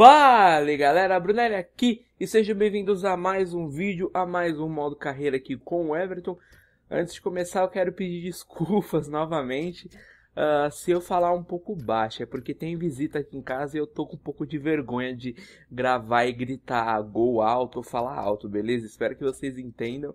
vale galera, Brunelli aqui e sejam bem-vindos a mais um vídeo, a mais um modo carreira aqui com o Everton. Antes de começar eu quero pedir desculpas novamente uh, se eu falar um pouco baixo, é porque tem visita aqui em casa e eu tô com um pouco de vergonha de gravar e gritar gol alto ou falar alto, beleza? Espero que vocês entendam.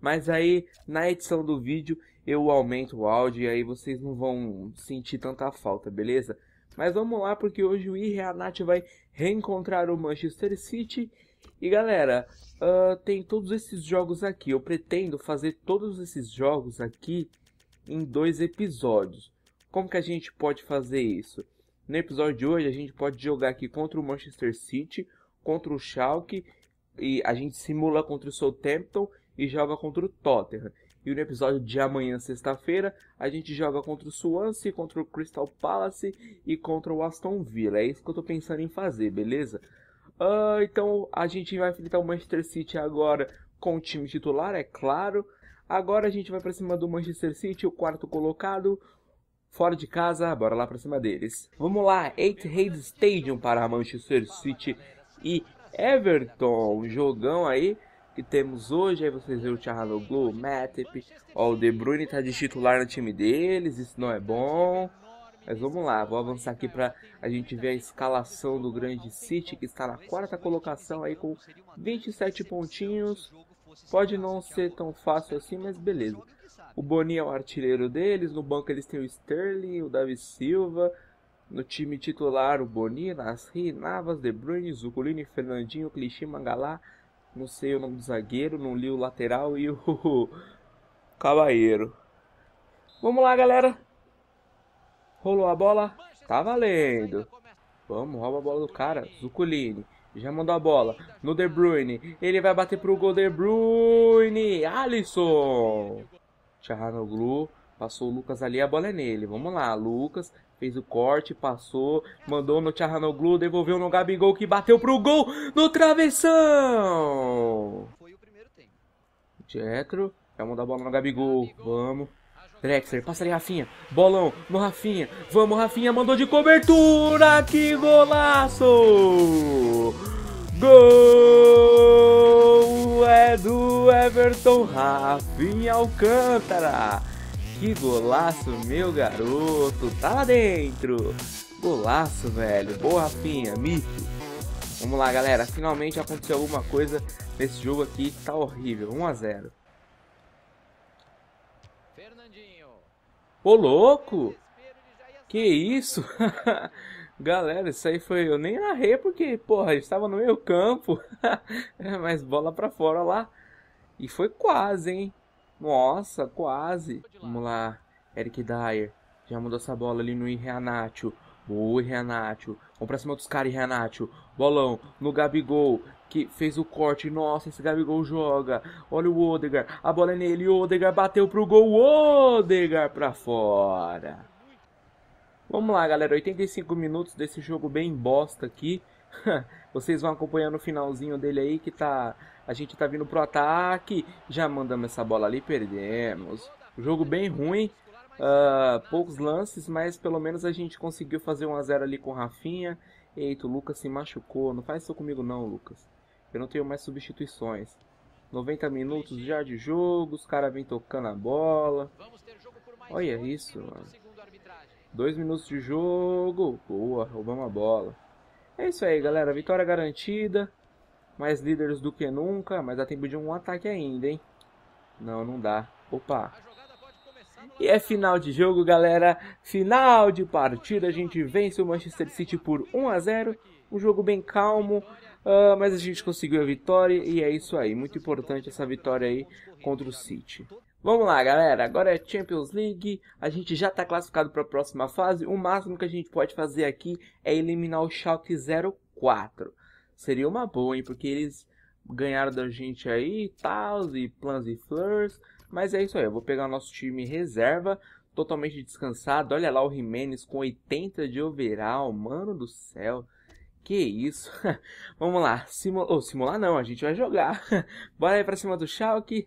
Mas aí, na edição do vídeo, eu aumento o áudio e aí vocês não vão sentir tanta falta, beleza? Mas vamos lá, porque hoje o Nath vai reencontrar o Manchester City. E galera, uh, tem todos esses jogos aqui. Eu pretendo fazer todos esses jogos aqui em dois episódios. Como que a gente pode fazer isso? No episódio de hoje a gente pode jogar aqui contra o Manchester City, contra o Schalke e a gente simula contra o Southampton e joga contra o Tottenham. E no episódio de amanhã, sexta-feira, a gente joga contra o Swansea, contra o Crystal Palace e contra o Aston Villa. É isso que eu tô pensando em fazer, beleza? Uh, então a gente vai enfrentar o Manchester City agora com o time titular, é claro. Agora a gente vai para cima do Manchester City, o quarto colocado. Fora de casa, bora lá para cima deles. Vamos lá, Etihad Stadium para Manchester City e Everton. Jogão aí que temos hoje. Aí vocês vê o Tcharanoglu, o Matip. Ó, o De Bruyne tá de titular no time deles, isso não é bom. Mas vamos lá, vou avançar aqui para a gente ver a escalação do grande City, que está na quarta colocação aí com 27 pontinhos. Pode não ser tão fácil assim, mas beleza. O Boni é o artilheiro deles, no banco eles têm o Sterling, o Davi Silva, no time titular o Boni, Nasri, Navas, De Bruyne, Zuculini, Fernandinho, Clichy, Mangalá, não sei o nome do zagueiro, não li o lateral e o Cavalheiro. Vamos lá, galera. Rolou a bola. Tá valendo. Vamos, rouba a bola do cara. Zuculini. Já mandou a bola. No De Bruyne. Ele vai bater pro gol De Bruyne. Alisson. Tcharanoglu. Passou o Lucas ali. A bola é nele. Vamos lá, Lucas fez o corte, passou, mandou no Tcharanoglu, devolveu no Gabigol que bateu pro gol no travessão. Foi o primeiro tempo. Jetro, vai mandar a bola no Gabigol, Gabigol. vamos. Drexler, passa ali, Rafinha. Bolão no Rafinha. Vamos, Rafinha, mandou de cobertura. Que golaço! Gol é do Everton Rafinha Alcântara. Que golaço, meu garoto! Tá lá dentro! Golaço, velho! Boa, Rafinha! Mito! Vamos lá, galera. Finalmente aconteceu alguma coisa nesse jogo aqui. Tá horrível. 1x0. Ô, louco! Que isso? Galera, isso aí foi... Eu nem narrei porque, porra, estava no meu campo. É, mas bola pra fora lá. E foi quase, hein? Nossa, quase. Vamos lá, Eric Dyer. Já mudou essa bola ali no Renato. Boa, Renato. Vamos pra cima dos caras, Renato. Bolão no Gabigol, que fez o corte. Nossa, esse Gabigol joga. Olha o Odegar. A bola é nele. O Odegar bateu pro gol. Odegar pra fora. Vamos lá, galera. 85 minutos desse jogo bem bosta aqui. Vocês vão acompanhando o finalzinho dele aí que tá. A gente tá vindo pro ataque. Já mandamos essa bola ali, perdemos. Jogo bem ruim. Uh, poucos lances, mas pelo menos a gente conseguiu fazer 1 a 0 ali com o Rafinha. Eita, o Lucas se machucou. Não faz isso comigo não, Lucas. Eu não tenho mais substituições. 90 minutos já de jogo, os caras vêm tocando a bola. Olha isso, mano. Dois minutos de jogo. Boa, roubamos a bola. É isso aí, galera. Vitória garantida. Mais líderes do que nunca. Mas dá tempo de um ataque ainda, hein? Não, não dá. Opa. E é final de jogo, galera. Final de partida. A gente vence o Manchester City por 1 a 0 Um jogo bem calmo. Uh, mas a gente conseguiu a vitória e é isso aí. Muito importante essa vitória aí contra o City. Vamos lá, galera. Agora é Champions League. A gente já está classificado para a próxima fase. O máximo que a gente pode fazer aqui é eliminar o Schalke 04. Seria uma boa, hein? Porque eles ganharam da gente aí, tal, e plans e flurs. Mas é isso aí. Eu vou pegar o nosso time reserva, totalmente descansado. Olha lá o Jimenez com 80 de overall. Mano do céu. Que isso. Vamos lá. Simula... Oh, simular não, a gente vai jogar. Bora aí para cima do Schalke.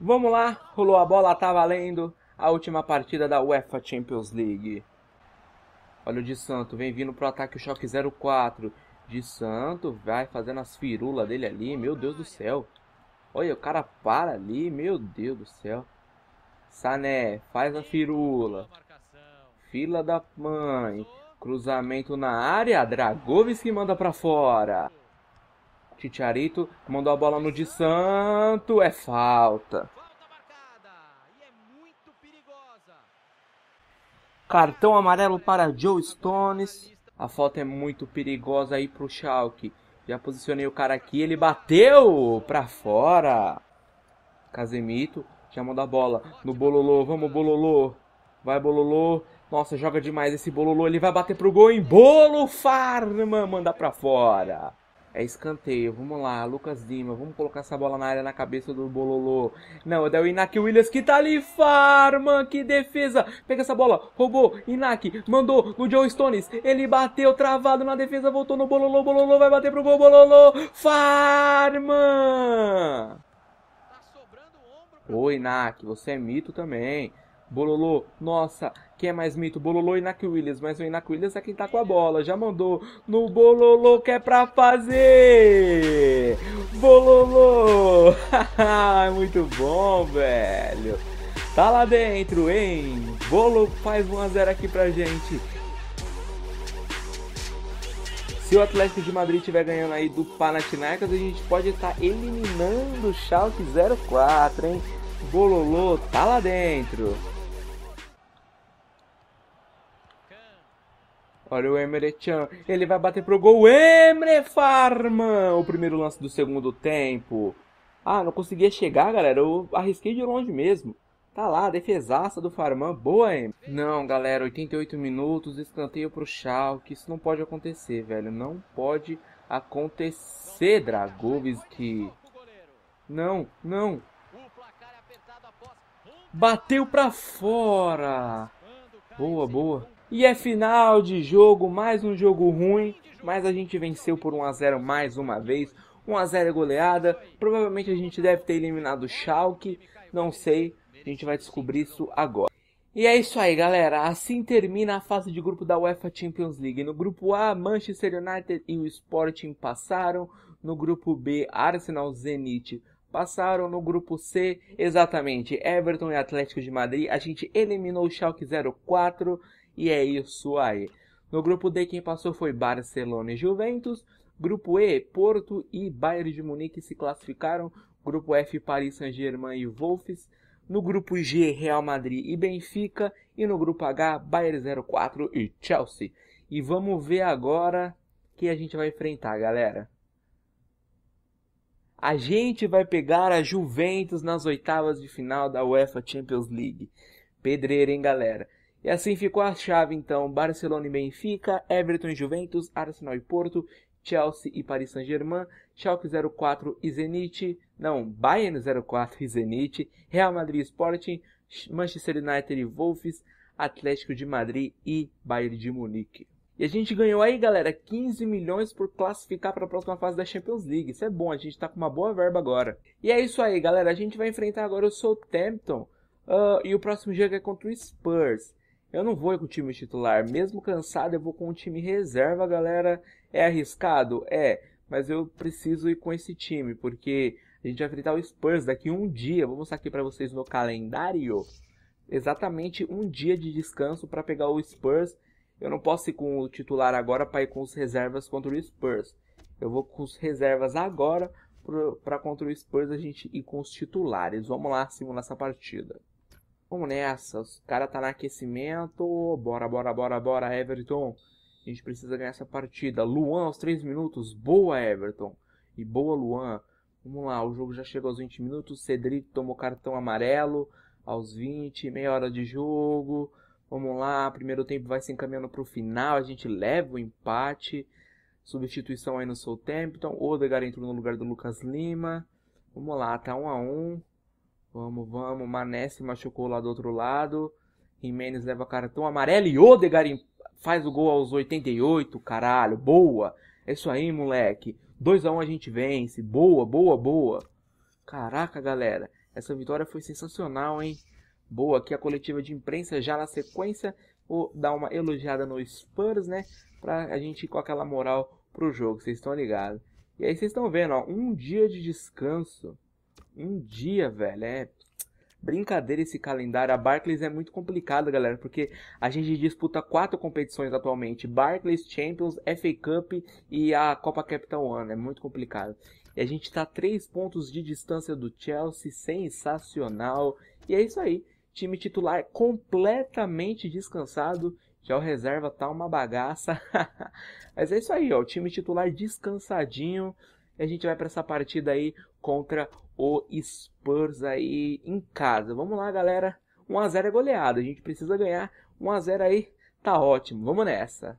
Vamos lá, rolou a bola, tá valendo a última partida da UEFA Champions League. Olha o de Santo, vem vindo pro ataque o choque 04. De Santo vai fazendo as firulas dele ali, meu Deus do céu. Olha, o cara para ali, meu Deus do céu. Sané, faz a firula. Fila da mãe. Cruzamento na área, Dragovic que manda pra fora. Titiarito mandou a bola no de Santo. É falta. Cartão amarelo para Joe Stones. A falta é muito perigosa aí pro Schalke. Já posicionei o cara aqui. Ele bateu para fora. Casemito já mandou a bola no Bololô. Vamos, Bololô. Vai, Bololô. Nossa, joga demais esse Bololô. Ele vai bater pro gol em bolo. Farma manda para fora. É escanteio, vamos lá, Lucas Lima, vamos colocar essa bola na área na cabeça do Bololô. Não, é o Inaki Williams que tá ali, farma, que defesa. Pega essa bola, roubou, Inaki, mandou no John Stones, ele bateu, travado na defesa, voltou no Bololô, Bololô vai bater pro gol, Bololô, Farman! Tá Ô Inaki, você é mito também. Bololô, nossa, quem é mais mito? Bololô e Inaki Williams, mas o Inaki Williams é quem tá com a bola, já mandou no Bololô que é pra fazer! Bololô! Muito bom, velho! Tá lá dentro, hein? Bolo faz 1x0 aqui pra gente. Se o Atlético de Madrid estiver ganhando aí do Panathinaikos, a gente pode estar tá eliminando o Schalke 04, hein? Bololô tá lá dentro. Olha o Emre Chan. Ele vai bater pro gol. Emre Farman! O primeiro lance do segundo tempo. Ah, não conseguia chegar, galera. Eu arrisquei de longe mesmo. Tá lá, defesaça do Farman. Boa, Emre. Não, galera. 88 minutos, escanteio pro Schalke. Isso não pode acontecer, velho. Não pode acontecer, Dragovski. Não, não. Bateu pra fora. Boa, boa. E é final de jogo, mais um jogo ruim, mas a gente venceu por 1 a 0 mais uma vez. 1 a 0 é goleada. Provavelmente a gente deve ter eliminado o Schalke, não sei, a gente vai descobrir isso agora. E é isso aí, galera. Assim termina a fase de grupo da UEFA Champions League. No grupo A, Manchester United e o Sporting passaram. No grupo B, Arsenal, Zenit passaram. No grupo C, exatamente, Everton e Atlético de Madrid. A gente eliminou o Schalke 04 e é isso aí. No grupo D, quem passou foi Barcelona e Juventus. Grupo E, Porto e Bayern de Munique se classificaram. Grupo F, Paris Saint-Germain e Wolves. No grupo G, Real Madrid e Benfica. E no grupo H, Bayern 04 e Chelsea. E vamos ver agora que a gente vai enfrentar, galera. A gente vai pegar a Juventus nas oitavas de final da UEFA Champions League. Pedreira, hein, galera? E assim ficou a chave, então: Barcelona e Benfica, Everton e Juventus, Arsenal e Porto, Chelsea e Paris Saint-Germain, Schalke 04 e Zenit, não, Bayern 04 e Zenit, Real Madrid e Sporting, Manchester United e Wolves, Atlético de Madrid e Bayern de Munique. E a gente ganhou aí, galera, 15 milhões por classificar para a próxima fase da Champions League. Isso é bom, a gente está com uma boa verba agora. E é isso aí, galera. A gente vai enfrentar agora o Southampton. Uh, e o próximo jogo é contra o Spurs. Eu não vou com o time titular, mesmo cansado, eu vou com o time reserva, galera. É arriscado? É, mas eu preciso ir com esse time, porque a gente vai enfrentar o Spurs daqui um dia. Vou mostrar aqui para vocês no calendário. Exatamente um dia de descanso para pegar o Spurs. Eu não posso ir com o titular agora para ir com os reservas contra o Spurs. Eu vou com os reservas agora para contra o Spurs a gente ir com os titulares. Vamos lá simular essa partida. Vamos nessa, O cara tá no aquecimento. Bora, bora, bora, bora, Everton. A gente precisa ganhar essa partida. Luan aos 3 minutos. Boa, Everton. E boa, Luan. Vamos lá, o jogo já chegou aos 20 minutos. Cedric tomou cartão amarelo aos 20, meia hora de jogo. Vamos lá, primeiro tempo vai se encaminhando para o final. A gente leva o empate. Substituição aí no seu tempo. Então, Odegaard entrou no lugar do Lucas Lima. Vamos lá, tá 1 a 1 Vamos, vamos. Mané se machucou lá do outro lado. Jimenez leva cartão amarelo e Odegar faz o gol aos 88. Caralho, boa. É isso aí, moleque. 2 a 1 um a gente vence. Boa, boa, boa. Caraca, galera. Essa vitória foi sensacional, hein? Boa, aqui a coletiva de imprensa já na sequência. Vou dar uma elogiada no Spurs, né? Pra a gente ir com aquela moral pro jogo, vocês estão ligados. E aí vocês estão vendo, ó, um dia de descanso um dia, velho. É brincadeira esse calendário. A Barclays é muito complicada, galera, porque a gente disputa quatro competições atualmente: Barclays, Champions, FA Cup e a Copa Capital One. É muito complicado. E a gente está três pontos de distância do Chelsea, sensacional. E é isso aí. Time titular completamente descansado. Já o reserva tá uma bagaça. Mas é isso aí, ó. O time titular descansadinho. E a gente vai para essa partida aí contra o Spurs aí em casa. Vamos lá, galera. 1 a 0 é goleada. A gente precisa ganhar. 1 a 0 aí tá ótimo. Vamos nessa.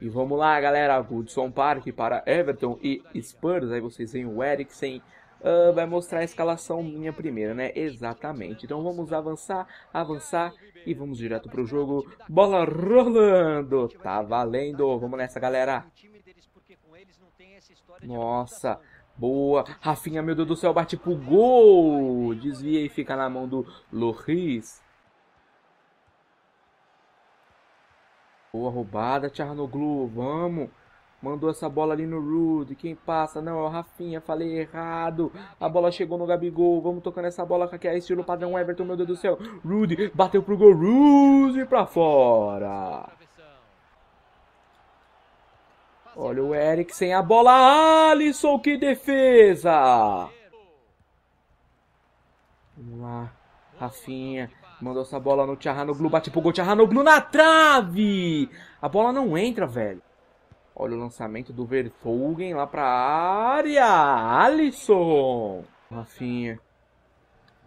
E vamos lá, galera. Goodson Park para Everton e Spurs. Aí vocês veem o Eriksen. Uh, vai mostrar a escalação minha primeira, né? Exatamente. Então vamos avançar, avançar e vamos direto pro jogo. Bola rolando! Tá valendo! Vamos nessa, galera! Nossa, Boa. Rafinha, meu Deus do céu, bate pro gol. Desvia e fica na mão do Loris. Boa roubada, Tcharnoglu. Vamos. Mandou essa bola ali no Rude. Quem passa? Não, é o Rafinha. Falei errado. A bola chegou no Gabigol. Vamos tocando essa bola com é estilo padrão Everton, meu Deus do céu. Rude bateu pro gol. Rude pra fora. Olha o Eric sem a bola, Alisson, que defesa! Vamos lá, Rafinha, mandou essa bola no Tcharanoglu, bate pro gol, Tcharanoglu na trave! A bola não entra, velho. Olha o lançamento do Vertonghen lá pra área, Alisson! Rafinha,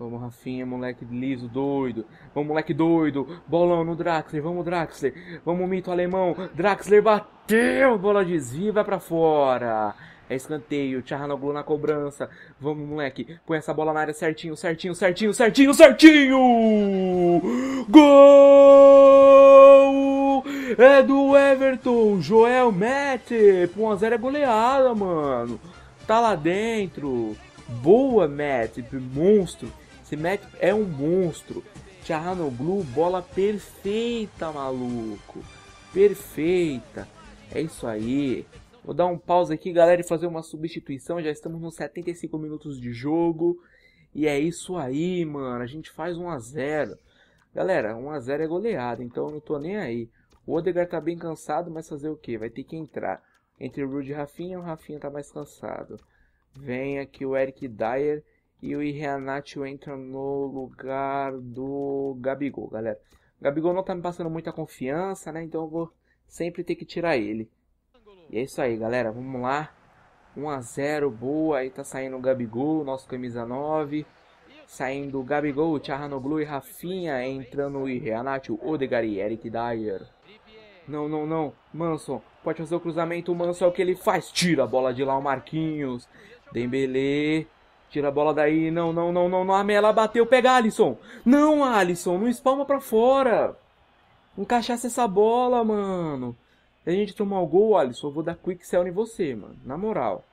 Vamos, Rafinha, moleque liso, doido. Vamos, moleque doido. Bolão no Draxler. Vamos, Draxler. Vamos, mito alemão. Draxler bateu. Bola desvia, vai pra fora. É escanteio. Tcharanoglu na cobrança. Vamos, moleque. Põe essa bola na área certinho, certinho, certinho, certinho, certinho. Gol! É do Everton. Joel mete. 1x0 é goleada, mano. Tá lá dentro. Boa, Matt. Monstro match é um monstro. blue, bola perfeita, maluco. Perfeita. É isso aí. Vou dar um pause aqui, galera, e fazer uma substituição. Já estamos nos 75 minutos de jogo. E é isso aí, mano. A gente faz 1 a 0 Galera, 1 a 0 é goleada, então eu não tô nem aí. O Odegar tá bem cansado, mas fazer o quê? Vai ter que entrar. Entre o Rude e Rafinha, o Rafinha tá mais cansado. Vem aqui o Eric Dyer e o Iheanacho entra no lugar do Gabigol, galera. O Gabigol não tá me passando muita confiança, né? Então eu vou sempre ter que tirar ele. E é isso aí, galera. Vamos lá. 1x0, boa. Aí tá saindo o Gabigol, nosso camisa 9. Saindo o Gabigol, Tcharanoglu e Rafinha. Entrando o Iheanacho, Odegar e Eric Dyer. Não, não, não. Manson, pode fazer o cruzamento. O Manson é o que ele faz. Tira a bola de lá, o Marquinhos. Dembele. Tira a bola daí. Não, não, não, não, não. Mela bateu. Pega Alisson. Não, Alisson. Não espalma pra fora. Encaixasse essa bola, mano. Se a gente tomar o gol, Alisson, eu vou dar quick sell em você, mano. Na moral.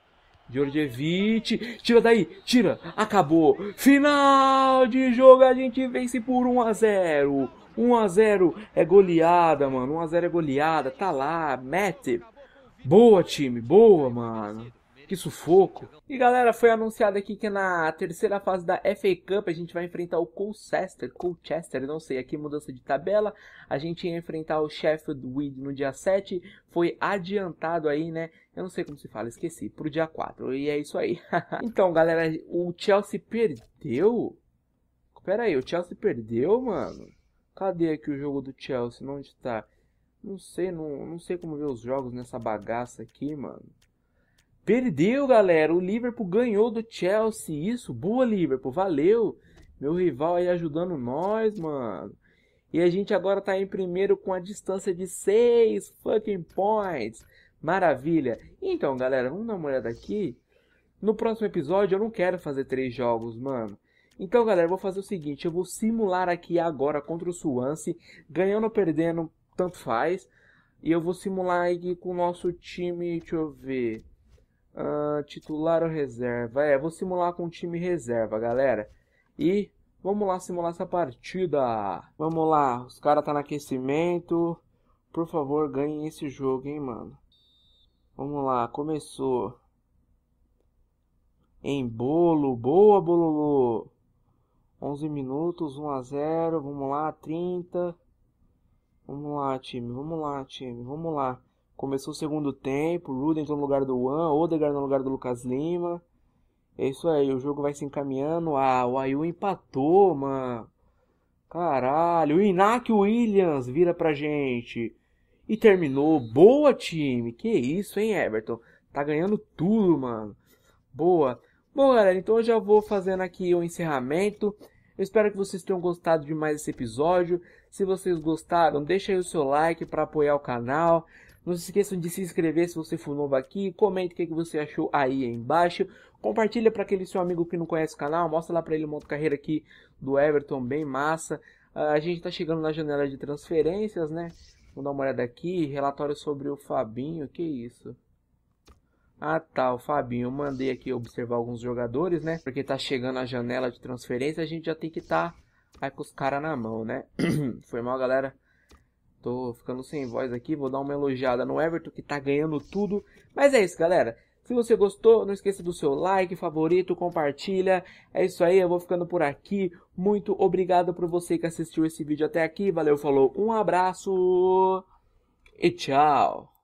Djordjevic, tira daí, tira, acabou. Final de jogo, a gente vence por 1 a 0. 1 a 0 é goleada, mano. 1 a 0 é goleada, tá lá, mete. Boa, time, boa, mano. Que sufoco. E galera, foi anunciado aqui que na terceira fase da FA Cup a gente vai enfrentar o Colchester, Colchester, não sei, aqui mudança de tabela. A gente ia enfrentar o Sheffield Weed no dia 7, foi adiantado aí, né? Eu não sei como se fala, esqueci, pro dia 4. E é isso aí. então, galera, o Chelsea perdeu? Pera aí, o Chelsea perdeu, mano? Cadê aqui o jogo do Chelsea? Onde tá? Não sei, não, não sei como ver os jogos nessa bagaça aqui, mano. Perdeu, galera. O Liverpool ganhou do Chelsea. Isso, boa, Liverpool. Valeu. Meu rival aí ajudando nós, mano. E a gente agora tá em primeiro com a distância de 6 fucking points. Maravilha. Então, galera, vamos dar uma olhada aqui. No próximo episódio eu não quero fazer três jogos, mano. Então, galera, eu vou fazer o seguinte. Eu vou simular aqui agora contra o Swansea. Ganhando ou perdendo, tanto faz. E eu vou simular aqui com o nosso time, deixa eu ver... Uh, titular ou reserva? É, vou simular com o time reserva, galera. E vamos lá simular essa partida. Vamos lá, os caras tá no aquecimento. Por favor, ganhem esse jogo, hein, mano. Vamos lá, começou. Em bolo, boa, Bololô. 11 minutos, 1 a 0. Vamos lá, 30. Vamos lá, time. Vamos lá, time. Vamos lá. Começou o segundo tempo, Ruda entrou no lugar do Juan, Odegaard no lugar do Lucas Lima. É isso aí, o jogo vai se encaminhando. Ah, o Ayu empatou, mano. Caralho, o Inaki Williams vira pra gente. E terminou. Boa, time. Que isso, hein, Everton? Tá ganhando tudo, mano. Boa. Bom, galera, então eu já vou fazendo aqui o encerramento. Eu espero que vocês tenham gostado de mais esse episódio. Se vocês gostaram, deixa aí o seu like para apoiar o canal. Não se esqueçam de se inscrever se você for novo aqui, comente o que você achou aí embaixo, compartilha para aquele seu amigo que não conhece o canal, mostra lá para ele o modo carreira aqui do Everton, bem massa. Ah, a gente está chegando na janela de transferências, né? Vamos dar uma olhada aqui, relatório sobre o Fabinho, que isso? Ah tá, o Fabinho, eu mandei aqui observar alguns jogadores, né? Porque tá chegando a janela de transferência, a gente já tem que estar tá aí com os caras na mão, né? Foi mal, galera. Tô ficando sem voz aqui, vou dar uma elogiada no Everton que tá ganhando tudo. Mas é isso, galera. Se você gostou, não esqueça do seu like, favorito, compartilha. É isso aí, eu vou ficando por aqui. Muito obrigado por você que assistiu esse vídeo até aqui. Valeu, falou, um abraço e tchau.